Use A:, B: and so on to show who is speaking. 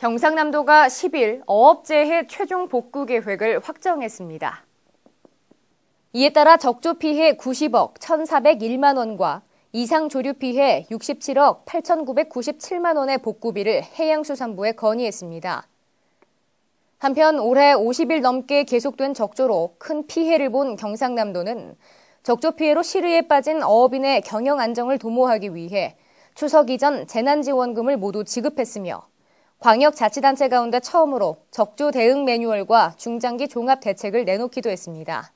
A: 경상남도가 10일 어업재해 최종 복구 계획을 확정했습니다. 이에 따라 적조 피해 90억 1,401만 원과 이상 조류 피해 67억 8,997만 원의 복구비를 해양수산부에 건의했습니다. 한편 올해 50일 넘게 계속된 적조로 큰 피해를 본 경상남도는 적조 피해로 시리에 빠진 어업인의 경영 안정을 도모하기 위해 추석 이전 재난지원금을 모두 지급했으며 광역자치단체 가운데 처음으로 적조 대응 매뉴얼과 중장기 종합 대책을 내놓기도 했습니다.